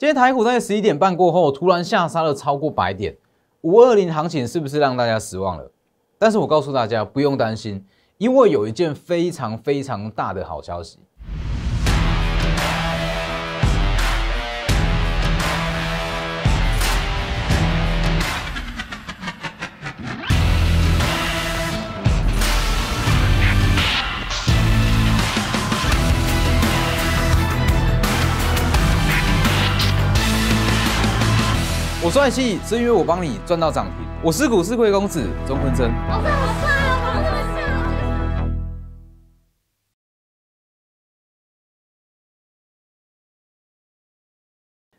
今天台股在十一点半过后突然下杀了超过百点，五二零行情是不是让大家失望了？但是我告诉大家不用担心，因为有一件非常非常大的好消息。赚戏是因为我帮你赚到涨停。我是股市贵公子钟坤真。好帅好帅啊！我怎么笑？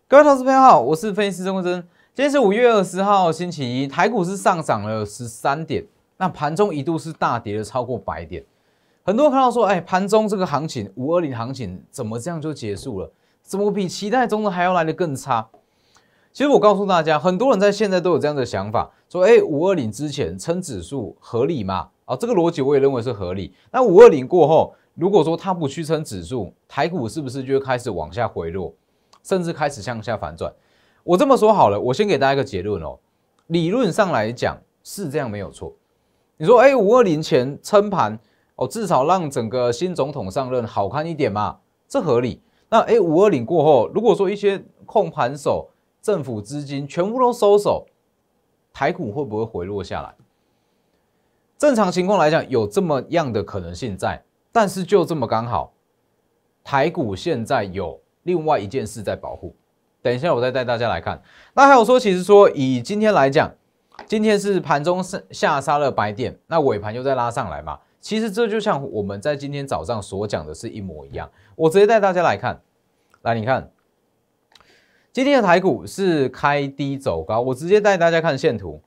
各位投资朋友好，我是分析师钟坤真。今天是五月二十号，星期一，台股是上涨了十三点，那盘中一度是大跌了超过百点。很多人看到说，哎，盘中这个行情，五二零行情怎么这样就结束了？怎么比期待中的还要来的更差？其实我告诉大家，很多人在现在都有这样的想法，说哎，五二零之前撑指数合理吗？啊，这个逻辑我也认为是合理。那五二零过后，如果说它不去撑指数，台股是不是就开始往下回落，甚至开始向下反转？我这么说好了，我先给大家一个结论哦。理论上来讲是这样，没有错。你说哎，五二零前撑盘哦，至少让整个新总统上任好看一点嘛，这合理。那哎，五二零过后，如果说一些控盘手，政府资金全部都收手，台股会不会回落下来？正常情况来讲，有这么样的可能性在，但是就这么刚好，台股现在有另外一件事在保护。等一下，我再带大家来看。那还有说，其实说以今天来讲，今天是盘中下下杀了白点，那尾盘又再拉上来嘛？其实这就像我们在今天早上所讲的是一模一样。我直接带大家来看，来你看。今天的台股是开低走高，我直接带大家看线图。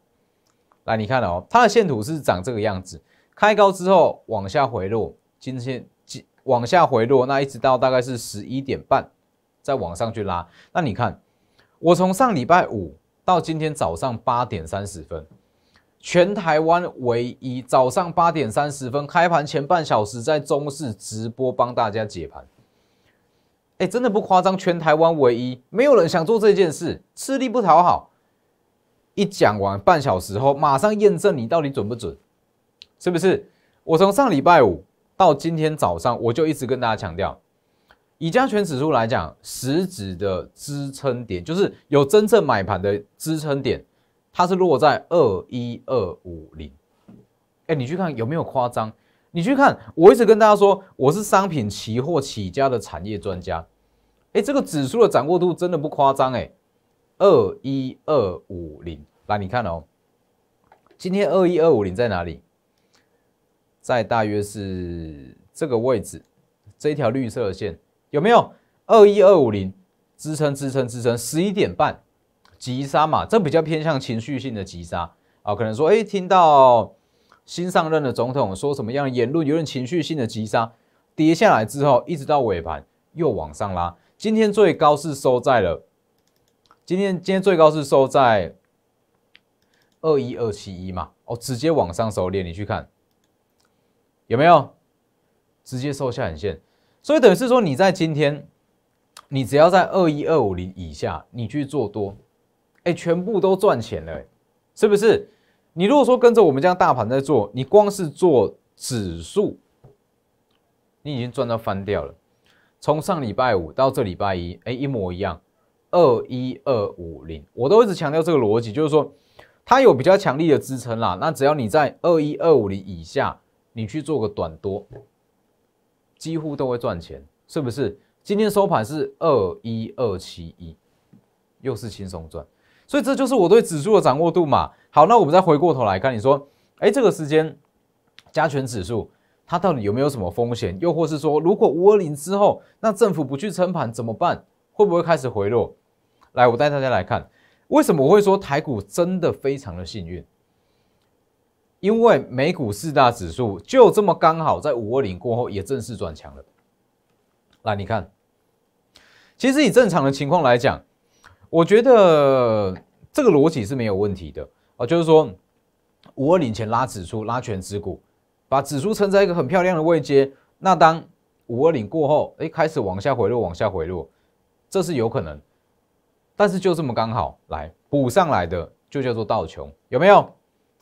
来，你看了哦，它的线图是长这个样子，开高之后往下回落，今天今往下回落，那一直到大概是十一点半再往上去拉。那你看，我从上礼拜五到今天早上八点三十分，全台湾唯一早上八点三十分开盘前半小时在中视直播帮大家解盘。哎，真的不夸张，全台湾唯一没有人想做这件事，吃力不讨好。一讲完半小时后，马上验证你到底准不准，是不是？我从上礼拜五到今天早上，我就一直跟大家强调，以加权指数来讲，实质的支撑点，就是有真正买盘的支撑点，它是落在二一二五零。哎，你去看有没有夸张？你去看，我一直跟大家说，我是商品期货起家的产业专家，哎，这个指数的掌握度真的不夸张哎，二一二五零，来你看哦，今天二一二五零在哪里？在大约是这个位置，这条绿色线有没有？二一二五零支撑支撑支撑，十一点半急杀嘛，这比较偏向情绪性的急杀啊，可能说，哎，听到。新上任的总统说什么样的言论，有点情绪性的急杀跌下来之后，一直到尾盘又往上拉。今天最高是收在了，今天今天最高是收在二一二七一嘛？哦，直接往上收线，你去看有没有直接收下影线？所以等于是说，你在今天，你只要在二一二五零以下，你去做多，哎，全部都赚钱了，是不是？你如果说跟着我们这样大盘在做，你光是做指数，你已经赚到翻掉了。从上礼拜五到这礼拜一，哎，一模一样，二一二五零，我都一直强调这个逻辑，就是说它有比较强力的支撑啦。那只要你在二一二五零以下，你去做个短多，几乎都会赚钱，是不是？今天收盘是二一二七一，又是轻松赚。所以这就是我对指数的掌握度嘛。好，那我们再回过头来看，你说，哎，这个时间加权指数它到底有没有什么风险？又或是说，如果五二零之后，那政府不去撑盘怎么办？会不会开始回落？来，我带大家来看，为什么我会说台股真的非常的幸运？因为美股四大指数就这么刚好在五二零过后也正式转强了。来，你看，其实以正常的情况来讲，我觉得这个逻辑是没有问题的啊，就是说五二零前拉指数、拉全指股，把指数撑在一个很漂亮的位阶。那当五二零过后，哎，开始往下回落、往下回落，这是有可能。但是就这么刚好来补上来的，就叫做倒穷，有没有？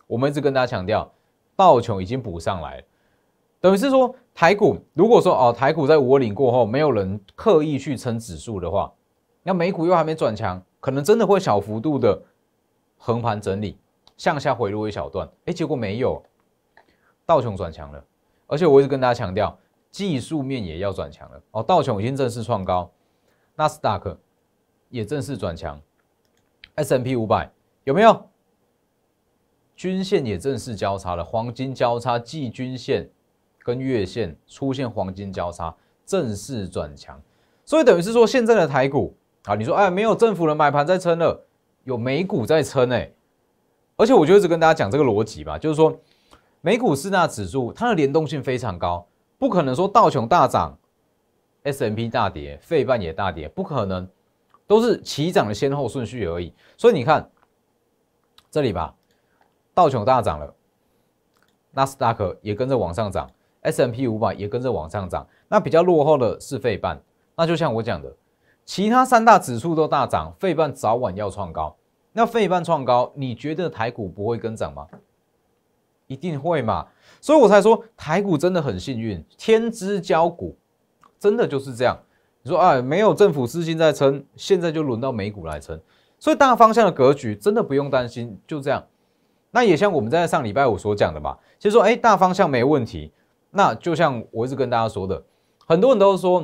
我们一直跟大家强调，倒穷已经补上来，等于是说台股如果说哦，台股在五二零过后没有人刻意去撑指数的话。那美股又还没转强，可能真的会小幅度的横盘整理，向下回落一小段。哎，结果没有，道琼转强了，而且我一直跟大家强调，技术面也要转强了哦。道琼已经正式创高，纳斯达克也正式转强，S M P 五百有没有？均线也正式交叉了，黄金交叉，季均线跟月线出现黄金交叉，正式转强。所以等于是说，现在的台股。啊，你说，哎，没有政府的买盘在撑了，有美股在撑哎，而且我就一直跟大家讲这个逻辑吧，就是说，美股四大指数它的联动性非常高，不可能说道琼大涨，S M P 大跌，费半也大跌，不可能，都是齐涨的先后顺序而已。所以你看，这里吧，道琼大涨了，纳斯达克也跟着往上涨，S M P 五百也跟着往上涨，那比较落后的是费半，那就像我讲的。其他三大指数都大涨，费半早晚要创高。那费半创高，你觉得台股不会跟涨吗？一定会嘛？所以我才说台股真的很幸运，天之骄股，真的就是这样。你说啊，没有政府资金在撑，现在就轮到美股来撑。所以大方向的格局真的不用担心，就这样。那也像我们在上礼拜五所讲的嘛，其实说哎，大方向没问题。那就像我一直跟大家说的，很多人都说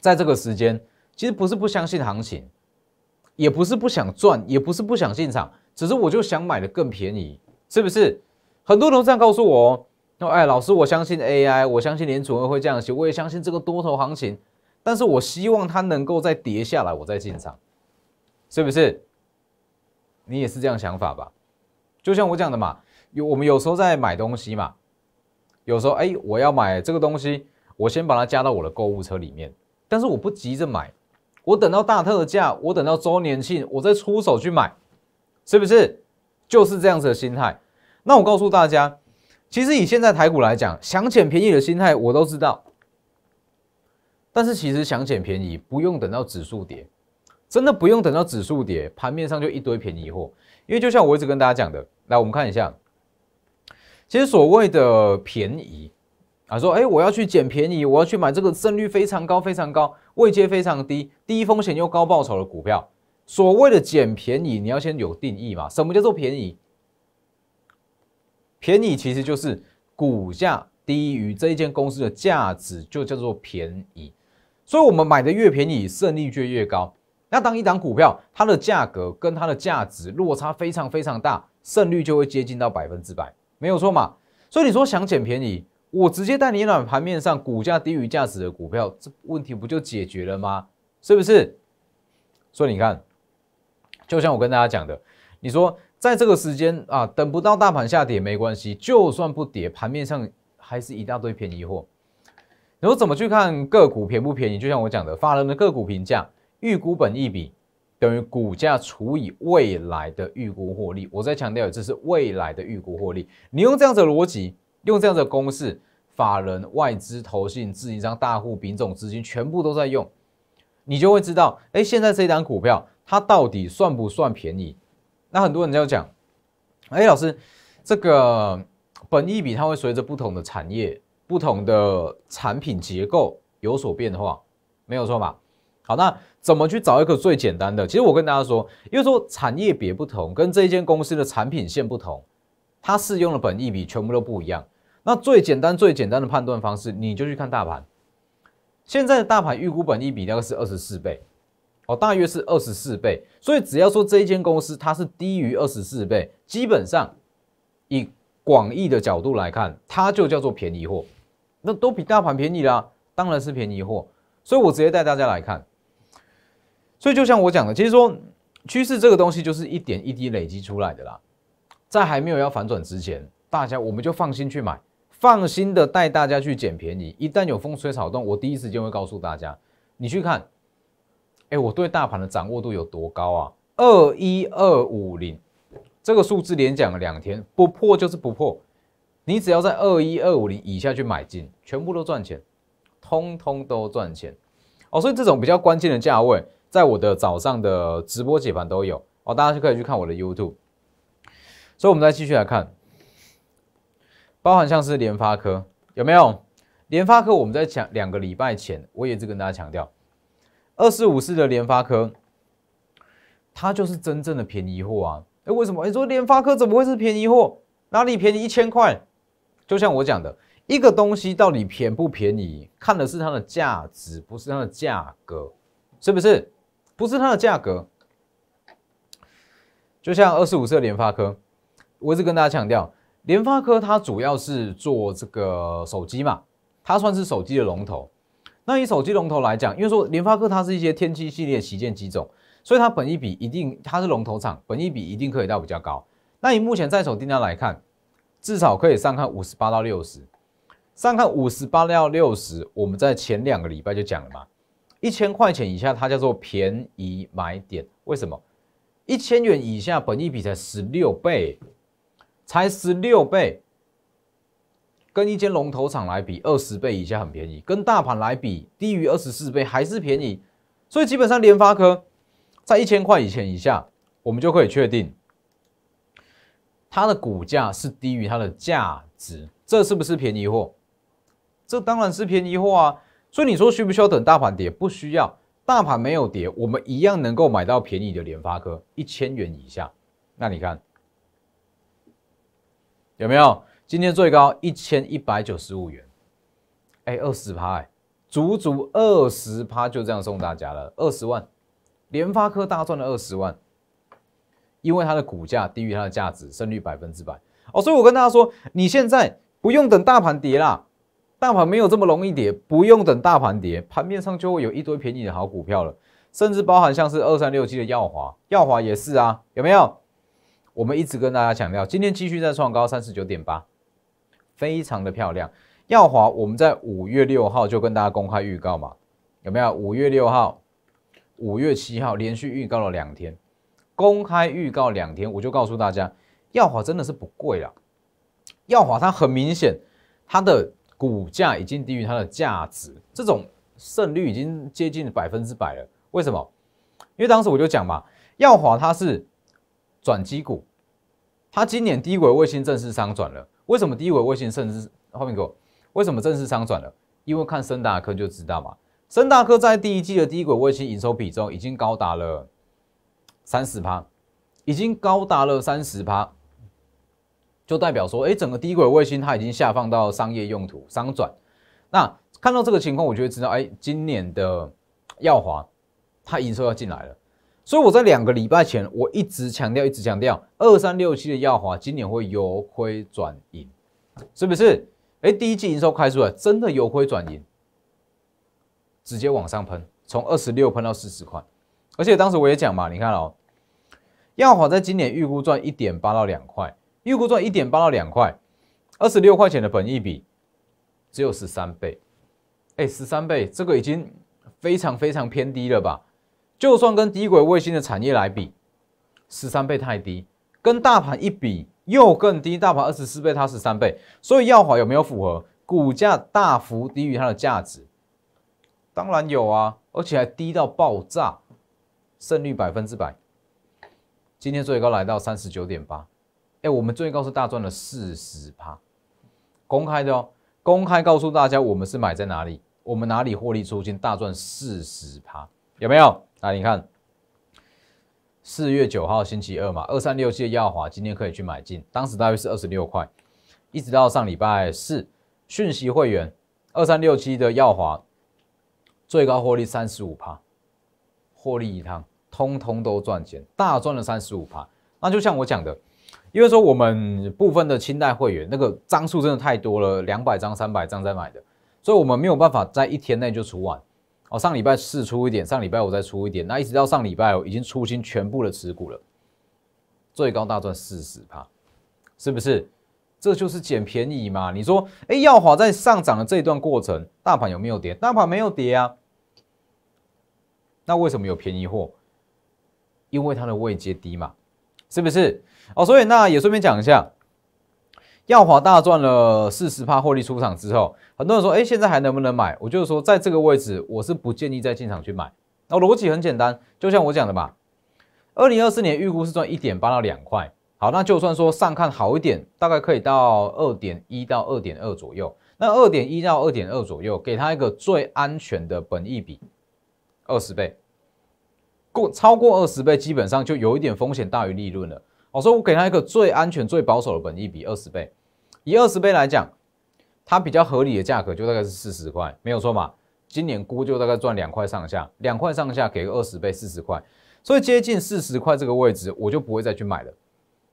在这个时间。其实不是不相信行情，也不是不想赚，也不是不想进场，只是我就想买的更便宜，是不是？很多都这样告诉我。那哎，老师，我相信 AI，我相信连储额会这样写，我也相信这个多头行情，但是我希望它能够再跌下来，我再进场，是不是？你也是这样想法吧？就像我讲的嘛，有我们有时候在买东西嘛，有时候哎，我要买这个东西，我先把它加到我的购物车里面，但是我不急着买。我等到大特价，我等到周年庆，我再出手去买，是不是？就是这样子的心态。那我告诉大家，其实以现在台股来讲，想捡便宜的心态我都知道。但是其实想捡便宜，不用等到指数跌，真的不用等到指数跌，盘面上就一堆便宜货。因为就像我一直跟大家讲的，来我们看一下，其实所谓的便宜，啊说，哎我要去捡便宜，我要去买这个胜率非常高非常高。位阶非常低、低风险又高报酬的股票，所谓的捡便宜，你要先有定义嘛？什么叫做便宜？便宜其实就是股价低于这一间公司的价值，就叫做便宜。所以我们买的越便宜，胜率就越高。那当一档股票，它的价格跟它的价值落差非常非常大，胜率就会接近到百分之百，没有错嘛？所以你说想捡便宜？我直接带你软盘面上股价低于价值的股票，这问题不就解决了吗？是不是？所以你看，就像我跟大家讲的，你说在这个时间啊，等不到大盘下跌没关系，就算不跌，盘面上还是一大堆便宜货。你说怎么去看个股便不便宜？就像我讲的，法人的个股评价，预估本一比等于股价除以未来的预估获利。我再强调这是未来的预估获利。你用这样的逻辑。用这样的公式，法人、外资、投信、自营商、大户、丙种资金，全部都在用，你就会知道，哎，现在这一单股票它到底算不算便宜？那很多人要讲，哎，老师，这个本益比它会随着不同的产业、不同的产品结构有所变化，没有错吧？好，那怎么去找一个最简单的？其实我跟大家说，因为说产业别不同，跟这一间公司的产品线不同，它适用的本益比全部都不一样。那最简单最简单的判断方式，你就去看大盘。现在的大盘预估本一比大概是二十四倍，哦，大约是二十四倍。所以只要说这一间公司它是低于二十四倍，基本上以广义的角度来看，它就叫做便宜货。那都比大盘便宜啦，当然是便宜货。所以我直接带大家来看。所以就像我讲的，其实说趋势这个东西就是一点一滴累积出来的啦。在还没有要反转之前，大家我们就放心去买。放心的带大家去捡便宜，一旦有风吹草动，我第一时间会告诉大家。你去看，哎，我对大盘的掌握度有多高啊？二一二五零这个数字连讲了两天，不破就是不破。你只要在二一二五零以下去买进，全部都赚钱，通通都赚钱哦。所以这种比较关键的价位，在我的早上的直播解盘都有哦，大家就可以去看我的 YouTube。所以我们再继续来看。包含像是联发科有没有？联发科我们在讲两个礼拜前，我一直跟大家强调，二四五四的联发科，它就是真正的便宜货啊！哎，为什么？你说联发科怎么会是便宜货？哪里便宜一千块？就像我讲的，一个东西到底便不便宜，看的是它的价值，不是它的价格，是不是？不是它的价格。就像二四五四的联发科，我一直跟大家强调。联发科它主要是做这个手机嘛，它算是手机的龙头。那以手机龙头来讲，因为说联发科它是一些天玑系列旗舰机种，所以它本益比一定它是龙头厂，本益比一定可以到比较高。那以目前在手订单来看，至少可以上看五十八到六十，上看五十八到六十。我们在前两个礼拜就讲了嘛，一千块钱以下它叫做便宜买点，为什么？一千元以下本益比才十六倍。才十六倍，跟一间龙头厂来比，二十倍以下很便宜；跟大盘来比，低于二十四倍还是便宜。所以基本上，联发科在一千块以前以下，我们就可以确定它的股价是低于它的价值。这是不是便宜货？这当然是便宜货啊！所以你说需不需要等大盘跌？不需要，大盘没有跌，我们一样能够买到便宜的联发科，一千元以下。那你看。有没有？今天最高一千一百九十五元，哎，二十趴，足足二十趴，就这样送大家了，二十万，联发科大赚了二十万，因为它的股价低于它的价值，胜率百分之百。哦，所以我跟大家说，你现在不用等大盘跌啦，大盘没有这么容易跌，不用等大盘跌，盘面上就会有一堆便宜的好股票了，甚至包含像是二三六七的耀华，耀华也是啊，有没有？我们一直跟大家强调，今天继续再创高三十九点八，非常的漂亮。耀华，我们在五月六号就跟大家公开预告嘛，有没有？五月六号、五月七号连续预告了两天，公开预告两天，我就告诉大家，耀华真的是不贵了。耀华它很明显，它的股价已经低于它的价值，这种胜率已经接近百分之百了。为什么？因为当时我就讲嘛，耀华它是。转机股，它今年低轨卫星正式商转了。为什么低轨卫星甚至后面给我？为什么正式商转了？因为看深大科就知道嘛。深大科在第一季的低轨卫星营收比重已经高达了三十趴，已经高达了三十趴，就代表说，哎，整个低轨卫星它已经下放到商业用途商转。那看到这个情况，我就会知道，哎，今年的耀华它营收要进来了。所以我在两个礼拜前，我一直强调，一直强调，二三六七的耀华今年会由亏转盈，是不是？哎，第一季营收开出来，真的由亏转盈，直接往上喷，从二十六喷到四十块。而且当时我也讲嘛，你看哦，耀华在今年预估赚一点八到两块，预估赚一点八到两块，二十六块钱的本益比，只有十三倍，哎，十三倍，这个已经非常非常偏低了吧？就算跟低轨卫星的产业来比，十三倍太低；跟大盘一比又更低，大盘二十四倍，它十三倍。所以耀华有没有符合股价大幅低于它的价值？当然有啊，而且还低到爆炸，胜率百分之百。今天最高来到三十九点八，哎，我们最高是大赚了四十趴，公开的哦，公开告诉大家我们是买在哪里，我们哪里获利出金，大赚四十趴，有没有？那你看，四月九号星期二嘛，二三六七的耀华今天可以去买进，当时大约是二十六块，一直到上礼拜四，讯息会员二三六七的耀华最高获利三十五趴，获利一趟，通通都赚钱，大赚了三十五趴。那就像我讲的，因为说我们部分的清代会员那个张数真的太多了，两百张、三百张在买的，所以我们没有办法在一天内就出完。哦，上礼拜四出一点，上礼拜五再出一点，那一直到上礼拜，已经出清全部的持股了，最高大赚四十趴，是不是？这就是捡便宜嘛？你说，哎，耀华在上涨的这一段过程，大盘有没有跌？大盘没有跌啊，那为什么有便宜货？因为它的位阶低嘛，是不是？哦，所以那也顺便讲一下。耀华大赚了四十趴获利出场之后，很多人说：“哎，现在还能不能买？”我就是说，在这个位置，我是不建议再进场去买。那逻辑很简单，就像我讲的吧。二零二四年预估是赚一点八到两块。好，那就算说上看好一点，大概可以到二点一到二点二左右。那二点一到二点二左右，给它一个最安全的本益比二十倍，过超过二十倍，基本上就有一点风险大于利润了。哦，所以我给他一个最安全、最保守的本益比二十倍，以二十倍来讲，它比较合理的价格就大概是四十块，没有错嘛。今年估就大概赚两块上下，两块上下给个二十倍，四十块，所以接近四十块这个位置，我就不会再去买了。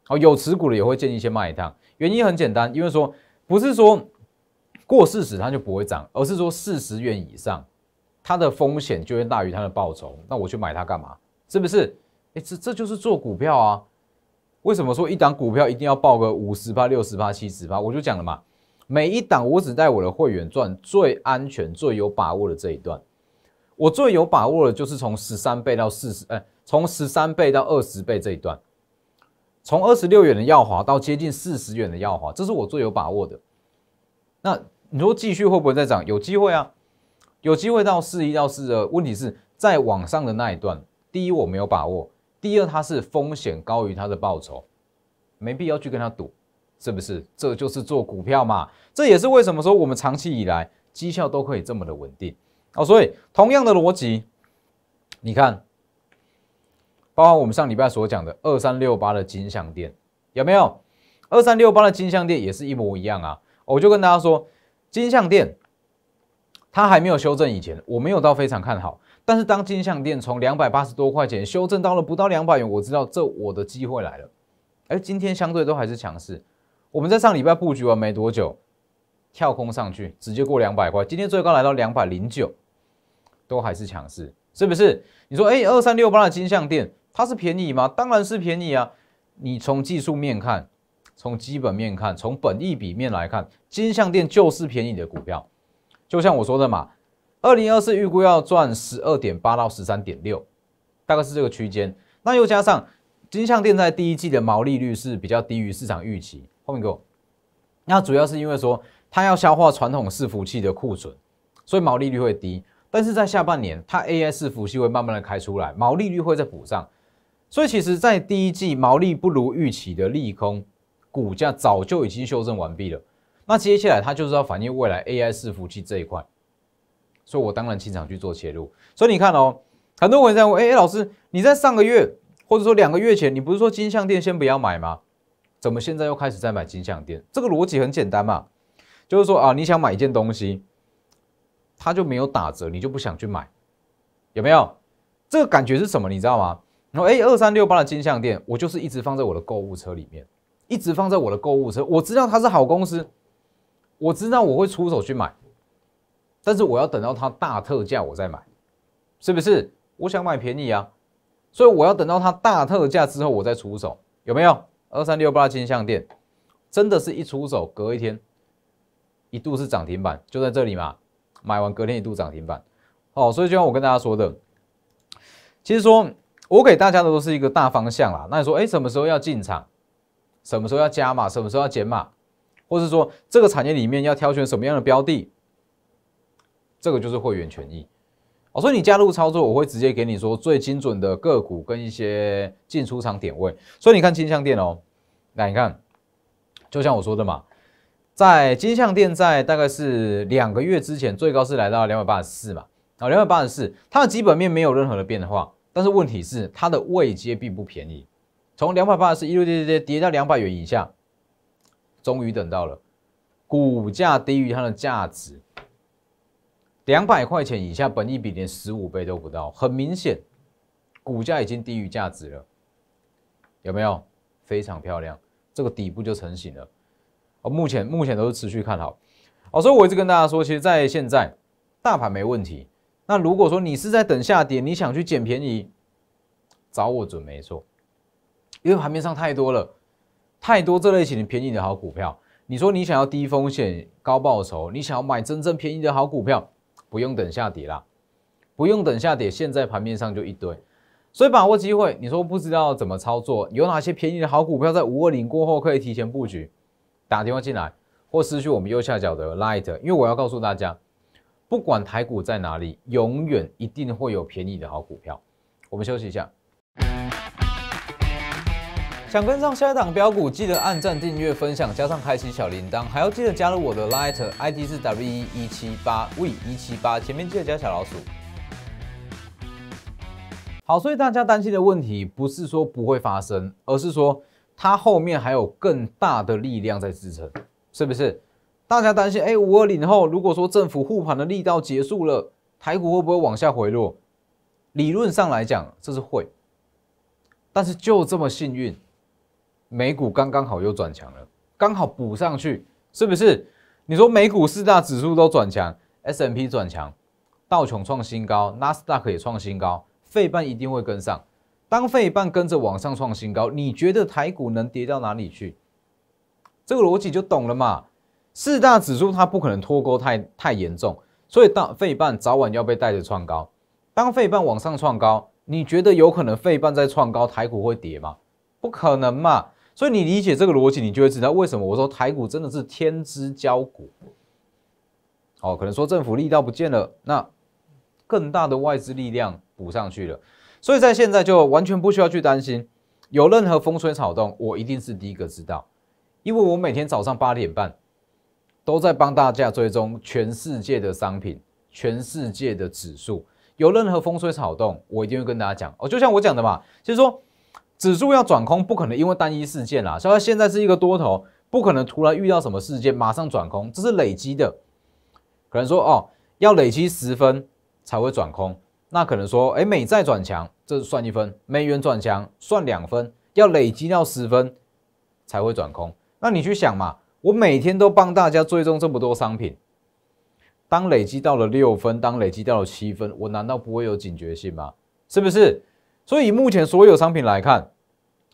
哦，有持股的也会建议先卖一趟，原因很简单，因为说不是说过四十它就不会涨，而是说四十元以上，它的风险就会大于它的报酬，那我去买它干嘛？是不是？哎，这这就是做股票啊。为什么说一档股票一定要报个五十八、六十八、七十八？我就讲了嘛，每一档我只带我的会员赚最安全、最有把握的这一段。我最有把握的，就是从十三倍到四十，哎，从十三倍到二十倍这一段，从二十六元的耀华到接近四十元的耀华，这是我最有把握的。那你说继续会不会再涨？有机会啊，有机会到四一到四二。问题是在往上的那一段，第一我没有把握。第二，它是风险高于它的报酬，没必要去跟他赌，是不是？这就是做股票嘛。这也是为什么说我们长期以来绩效都可以这么的稳定哦。所以，同样的逻辑，你看，包括我们上礼拜所讲的二三六八的金项店，有没有？二三六八的金项店也是一模一样啊。我就跟大家说，金项店它还没有修正以前，我没有到非常看好。但是当金项店从两百八十多块钱修正到了不到两百元，我知道这我的机会来了。而今天相对都还是强势。我们在上礼拜布局完没多久，跳空上去直接过两百块，今天最高来到两百零九，都还是强势，是不是？你说，哎，二三六八的金项店，它是便宜吗？当然是便宜啊！你从技术面看，从基本面看，从本意比面来看，金项店就是便宜的股票，就像我说的嘛。二零二四预估要赚十二点八到十三点六，大概是这个区间。那又加上金相店在第一季的毛利率是比较低于市场预期。后面给我，那主要是因为说它要消化传统伺服器的库存，所以毛利率会低。但是在下半年，它 AI 伺服器会慢慢的开出来，毛利率会再补上。所以其实，在第一季毛利不如预期的利空，股价早就已经修正完毕了。那接下来它就是要反映未来 AI 伺服器这一块。所以，我当然经常去做切入。所以你看哦，很多人在问，哎，老师，你在上个月或者说两个月前，你不是说金项店先不要买吗？怎么现在又开始在买金项店？这个逻辑很简单嘛，就是说啊，你想买一件东西，它就没有打折，你就不想去买，有没有？这个感觉是什么？你知道吗？然后 A 二三六八的金项店，我就是一直放在我的购物车里面，一直放在我的购物车，我知道它是好公司，我知道我会出手去买。但是我要等到它大特价，我再买，是不是？我想买便宜啊，所以我要等到它大特价之后，我再出手，有没有？二三六八金项店，真的是一出手，隔一天，一度是涨停板，就在这里嘛。买完隔天一度涨停板，哦，所以就像我跟大家说的，其实说我给大家的都是一个大方向啦。那你说，哎，什么时候要进场？什么时候要加码？什么时候要减码？或是说这个产业里面要挑选什么样的标的？这个就是会员权益，所以你加入操作，我会直接给你说最精准的个股跟一些进出场点位。所以你看金项店哦，那你看，就像我说的嘛，在金项店在大概是两个月之前，最高是来到两百八十四嘛，啊，两百八十四，它的基本面没有任何的变化，但是问题是它的位阶并不便宜，从两百八十四一路跌跌跌跌到两百元以下，终于等到了，股价低于它的价值。两百块钱以下，本一比连十五倍都不到，很明显，股价已经低于价值了，有没有？非常漂亮，这个底部就成型了。哦，目前目前都是持续看好，哦，所以我一直跟大家说，其实，在现在大盘没问题。那如果说你是在等下跌，你想去捡便宜，找我准没错，因为盘面上太多了，太多这类型的便宜的好股票。你说你想要低风险高报酬，你想要买真正便宜的好股票。不用等下跌啦，不用等下跌，现在盘面上就一堆，所以把握机会。你说不知道怎么操作，有哪些便宜的好股票在五二零过后可以提前布局？打电话进来，或私信我们右下角的 Light，因为我要告诉大家，不管台股在哪里，永远一定会有便宜的好股票。我们休息一下。想跟上下一档标股，记得按赞、订阅、分享，加上开启小铃铛，还要记得加入我的 Light ID 是 W 一一七八 V 一七八，前面记得加小老鼠。好，所以大家担心的问题不是说不会发生，而是说它后面还有更大的力量在支撑，是不是？大家担心，哎，五二零后如果说政府护盘的力道结束了，台股会不会往下回落？理论上来讲，这是会，但是就这么幸运。美股刚刚好又转强了，刚好补上去，是不是？你说美股四大指数都转强，S M P 转强，道琼创新高，纳斯达克也创新高，费半一定会跟上。当费半跟着往上创新高，你觉得台股能跌到哪里去？这个逻辑就懂了嘛？四大指数它不可能脱钩太太严重，所以当费半早晚要被带着创高。当费半往上创高，你觉得有可能费半再创高，台股会跌吗？不可能嘛！所以你理解这个逻辑，你就会知道为什么我说台股真的是天之骄股。哦，可能说政府力道不见了，那更大的外资力量补上去了。所以在现在就完全不需要去担心，有任何风吹草动，我一定是第一个知道，因为我每天早上八点半都在帮大家追踪全世界的商品、全世界的指数。有任何风吹草动，我一定会跟大家讲。哦，就像我讲的嘛，就是说。指数要转空，不可能因为单一事件啦。虽它现在是一个多头，不可能突然遇到什么事件马上转空，这是累积的。可能说哦，要累积十分才会转空，那可能说，哎，美债转强，这是算一分；美元转强算两分，要累积到十分才会转空。那你去想嘛，我每天都帮大家追踪这么多商品，当累积到了六分，当累积到了七分，我难道不会有警觉性吗？是不是？所以以目前所有商品来看，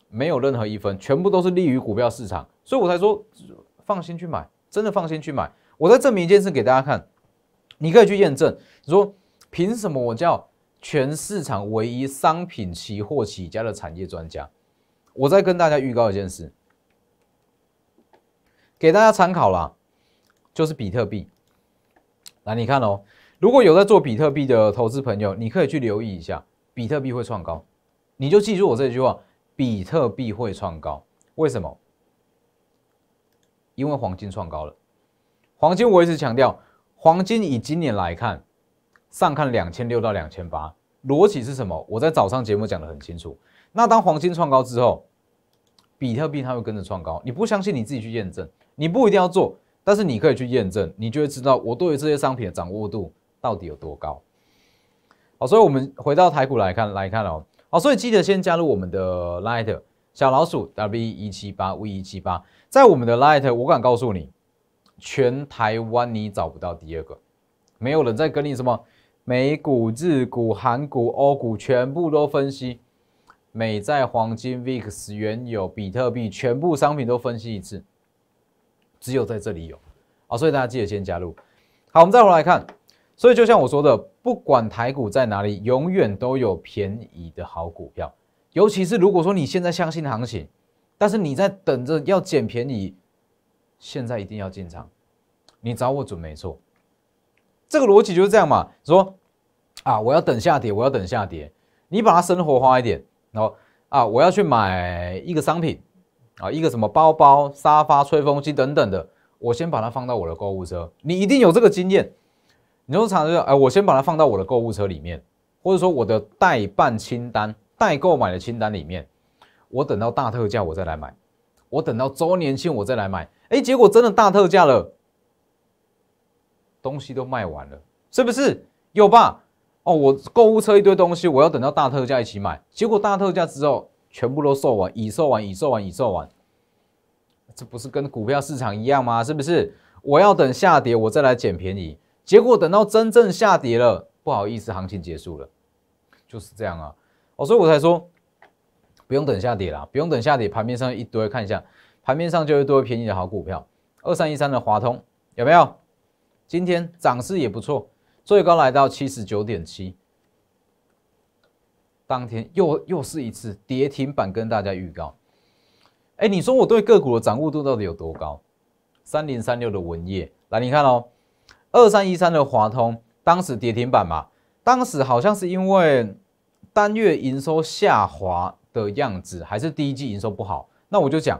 没有任何一分，全部都是利于股票市场，所以我才说放心去买，真的放心去买。我再证明一件事给大家看，你可以去验证。你说凭什么我叫全市场唯一商品期货起家的产业专家？我再跟大家预告一件事，给大家参考啦，就是比特币。来，你看哦，如果有在做比特币的投资朋友，你可以去留意一下。比特币会创高，你就记住我这句话：比特币会创高。为什么？因为黄金创高了。黄金我一直强调，黄金以今年来看，上看两千六到两千八。逻辑是什么？我在早上节目讲的很清楚。那当黄金创高之后，比特币它会跟着创高。你不相信，你自己去验证。你不一定要做，但是你可以去验证，你就会知道我对于这些商品的掌握度到底有多高。好，所以我们回到台股来看，来看哦。好，所以记得先加入我们的 Lite g h 小老鼠 W 一七八 V 一七八，在我们的 Lite，g h 我敢告诉你，全台湾你找不到第二个，没有人在跟你什么美股、日股、韩股、欧股全部都分析，美债、黄金、VIX、原油、比特币，全部商品都分析一次，只有在这里有。好，所以大家记得先加入。好，我们再回来看。所以，就像我说的，不管台股在哪里，永远都有便宜的好股票。尤其是如果说你现在相信行情，但是你在等着要捡便宜，现在一定要进场，你找我准没错。这个逻辑就是这样嘛？说啊，我要等下跌，我要等下跌。你把它生活化一点，然后啊，我要去买一个商品啊，一个什么包包、沙发、吹风机等等的，我先把它放到我的购物车。你一定有这个经验。你就常常说，哎，我先把它放到我的购物车里面，或者说我的代办清单、代购买的清单里面，我等到大特价我再来买，我等到周年庆我再来买。哎，结果真的大特价了，东西都卖完了，是不是？有吧？哦，我购物车一堆东西，我要等到大特价一起买。结果大特价之后，全部都售完，已售完，已售完，已售完。这不是跟股票市场一样吗？是不是？我要等下跌，我再来捡便宜。结果等到真正下跌了，不好意思，行情结束了，就是这样啊。哦，所以我才说不用等下跌了，不用等下跌，盘面上一堆，看一下盘面上就一堆便宜的好股票。二三一三的华通有没有？今天涨势也不错，最高来到七十九点七，当天又又是一次跌停板，跟大家预告。哎，你说我对个股的掌握度到底有多高？三零三六的文业，来你看哦。二三一三的华通当时跌停板嘛，当时好像是因为单月营收下滑的样子，还是第一季营收不好？那我就讲，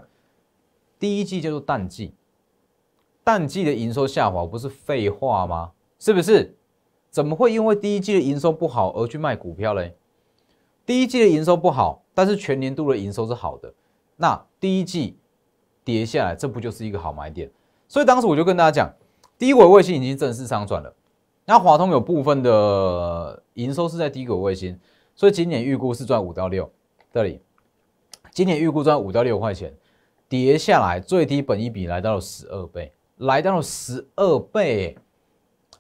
第一季叫做淡季，淡季的营收下滑不是废话吗？是不是？怎么会因为第一季的营收不好而去卖股票嘞？第一季的营收不好，但是全年度的营收是好的，那第一季跌下来，这不就是一个好买点？所以当时我就跟大家讲。低轨卫星已经正式上传了，那华通有部分的营收是在低轨卫星，所以今年预估是赚五到六。这里今年预估赚五到六块钱，跌下来最低本一比来到了十二倍，来到了十二倍。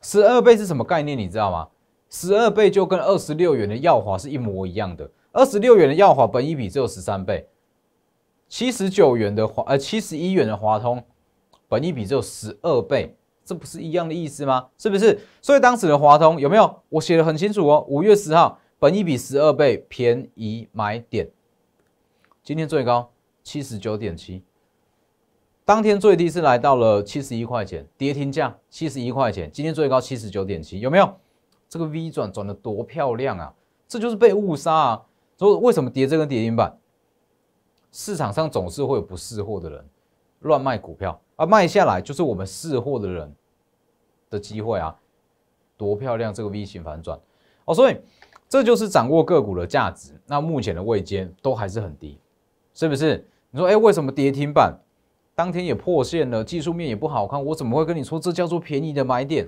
十二倍是什么概念？你知道吗？十二倍就跟二十六元的耀华是一模一样的，二十六元的耀华本一比只有十三倍，七十九元的华呃七十一元的华通本一比只有十二倍。这不是一样的意思吗？是不是？所以当时的华通有没有？我写的很清楚哦。五月十号，本一比十二倍便宜买点，今天最高七十九点七，当天最低是来到了七十一块钱，跌停价七十一块钱，今天最高七十九点七，有没有？这个 V 转转的多漂亮啊！这就是被误杀啊！所以为什么跌这根跌停板？市场上总是会有不识货的人。乱卖股票，而卖下来就是我们试货的人的机会啊，多漂亮这个 V 型反转哦！所以这就是掌握个股的价值。那目前的位阶都还是很低，是不是？你说，哎，为什么跌停板当天也破线了，技术面也不好看，我怎么会跟你说这叫做便宜的买点？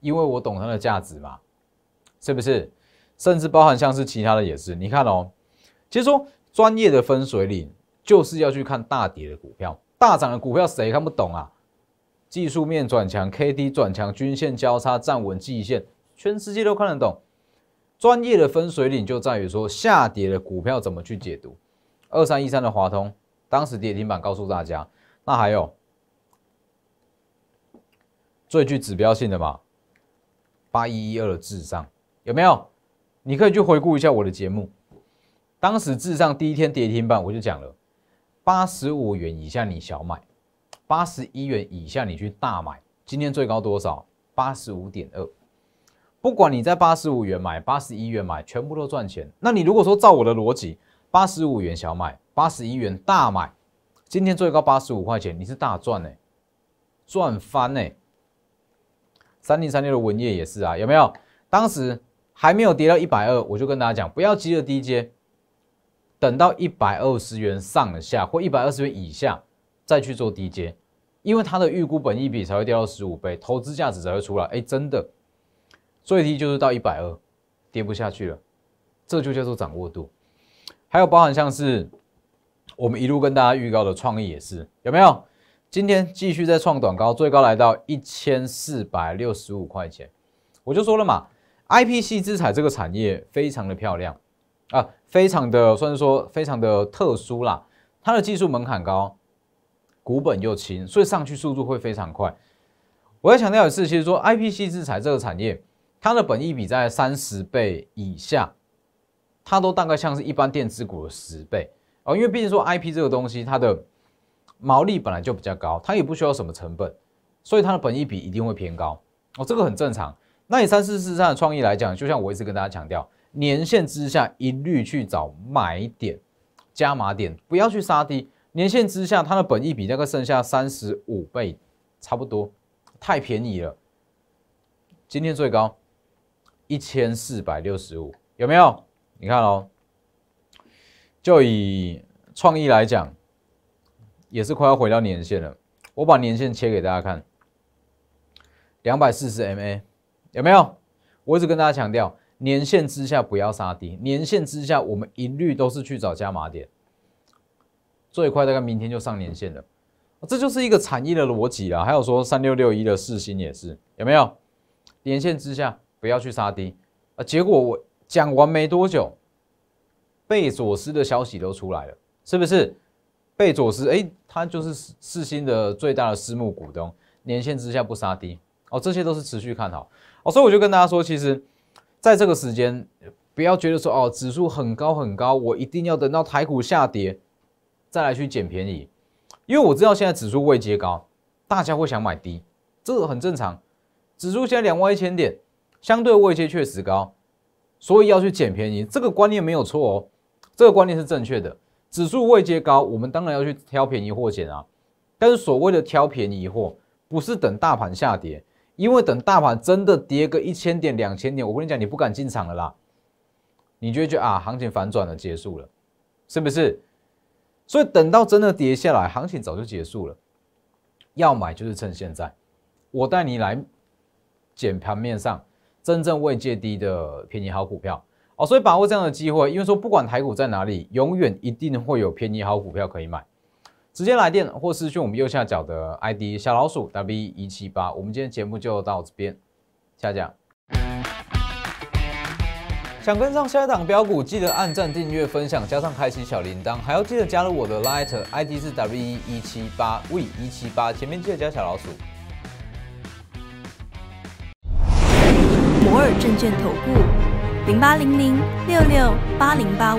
因为我懂它的价值嘛，是不是？甚至包含像是其他的也是，你看哦，其实说专业的分水岭。就是要去看大跌的股票，大涨的股票谁看不懂啊？技术面转强，K D 转强，均线交叉站稳季线，全世界都看得懂。专业的分水岭就在于说下跌的股票怎么去解读。二三一三的华通，当时跌停板告诉大家。那还有最具指标性的嘛？八一一二的智尚，有没有？你可以去回顾一下我的节目，当时智尚第一天跌停板我就讲了。八十五元以下你小买，八十一元以下你去大买。今天最高多少？八十五点二。不管你在八十五元买，八十一元买，全部都赚钱。那你如果说照我的逻辑，八十五元小买，八十一元大买，今天最高八十五块钱，你是大赚呢？赚翻呢三零三六的文业也是啊，有没有？当时还没有跌到一百二，我就跟大家讲，不要急着低接。等到一百二十元上下，或一百二十元以下，再去做低阶，因为它的预估本一比才会掉到十五倍，投资价值才会出来。哎，真的最低就是到一百二，跌不下去了，这就叫做掌握度。还有包含像是我们一路跟大家预告的创意也是有没有？今天继续在创短高，最高来到一千四百六十五块钱。我就说了嘛，I P C 资产这个产业非常的漂亮。啊，非常的，算是说非常的特殊啦。它的技术门槛高，股本又轻，所以上去速度会非常快。我要强调的是，其实说 I P C 制裁这个产业，它的本益比在三十倍以下，它都大概像是一般电子股的十倍哦，因为毕竟说 I P 这个东西，它的毛利本来就比较高，它也不需要什么成本，所以它的本益比一定会偏高哦，这个很正常。那以三四四三的创意来讲，就像我一直跟大家强调。年限之下，一律去找买点、加码点，不要去杀低。年限之下，它的本意比那个剩下三十五倍差不多，太便宜了。今天最高一千四百六十五，有没有？你看哦，就以创意来讲，也是快要回到年限了。我把年限切给大家看，两百四十 MA 有没有？我一直跟大家强调。年限之下不要杀低，年限之下我们一律都是去找加码点，最快大概明天就上年限了，这就是一个产业的逻辑啦。还有说三六六一的四星也是有没有？年限之下不要去杀低啊！结果我讲完没多久，贝佐斯的消息都出来了，是不是？贝佐斯哎，他就是四星的最大的私募股东，年限之下不杀低哦，这些都是持续看好。哦，所以我就跟大家说，其实。在这个时间，不要觉得说哦，指数很高很高，我一定要等到台股下跌再来去捡便宜，因为我知道现在指数未接高，大家会想买低，这个很正常。指数现在两万一千点，相对未接确实高，所以要去捡便宜，这个观念没有错哦，这个观念是正确的。指数未接高，我们当然要去挑便宜货捡啊，但是所谓的挑便宜货，不是等大盘下跌。因为等大盘真的跌个一千点、两千点，我跟你讲，你不敢进场了啦。你就觉得啊，行情反转了，结束了，是不是？所以等到真的跌下来，行情早就结束了。要买就是趁现在，我带你来捡盘面上真正未见低的便宜好股票哦。所以把握这样的机会，因为说不管台股在哪里，永远一定会有便宜好股票可以买。直接来电或是去我们右下角的 ID 小老鼠 W 一七八，我们今天节目就到这边，下讲。想跟上下一档标股，记得按赞、订阅、分享，加上开启小铃铛，还要记得加入我的 Light ID 是 W 一七八 V 一七八，前面记得加小老鼠。摩尔证券投顾零八零零六六八零八五。